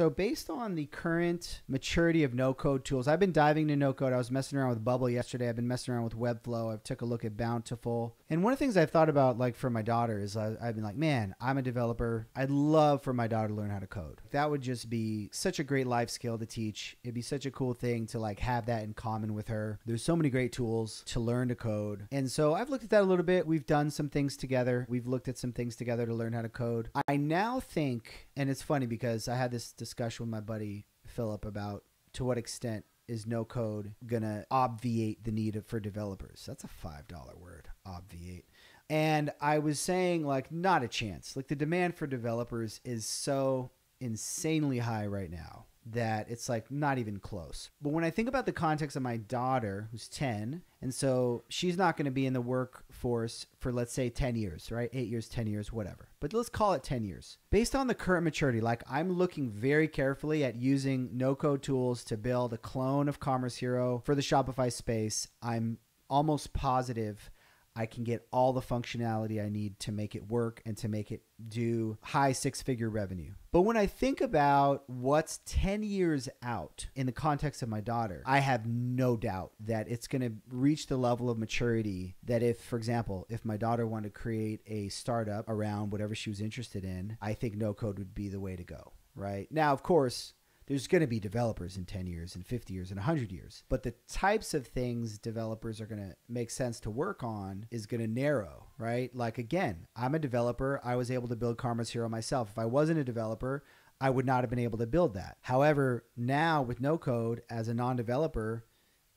So based on the current maturity of no-code tools, I've been diving into no-code. I was messing around with Bubble yesterday. I've been messing around with Webflow. I've took a look at Bountiful. And one of the things I've thought about, like for my daughter, is I, I've been like, man, I'm a developer. I'd love for my daughter to learn how to code. That would just be such a great life skill to teach. It'd be such a cool thing to like have that in common with her. There's so many great tools to learn to code. And so I've looked at that a little bit. We've done some things together. We've looked at some things together to learn how to code. I now think and it's funny because I had this discussion with my buddy Philip about to what extent is no code going to obviate the need for developers. That's a $5 word, obviate. And I was saying, like, not a chance. Like, the demand for developers is so insanely high right now that it's like not even close. But when I think about the context of my daughter, who's 10, and so she's not going to be in the workforce for, let's say, 10 years, right? Eight years, 10 years, whatever. But let's call it 10 years. Based on the current maturity, like I'm looking very carefully at using no code tools to build a clone of Commerce Hero for the Shopify space. I'm almost positive I can get all the functionality I need to make it work and to make it do high six figure revenue. But when I think about what's 10 years out in the context of my daughter, I have no doubt that it's going to reach the level of maturity that if, for example, if my daughter wanted to create a startup around whatever she was interested in, I think no code would be the way to go right? Now, of course, there's going to be developers in 10 years and 50 years and 100 years but the types of things developers are going to make sense to work on is going to narrow right like again i'm a developer i was able to build karma's hero myself if i wasn't a developer i would not have been able to build that however now with no code as a non-developer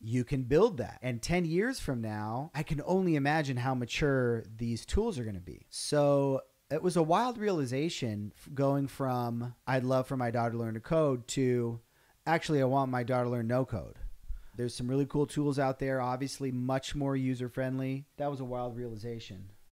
you can build that. And 10 years from now, I can only imagine how mature these tools are going to be. So it was a wild realization going from I'd love for my daughter to learn to code to actually I want my daughter to learn no code. There's some really cool tools out there, obviously much more user friendly. That was a wild realization.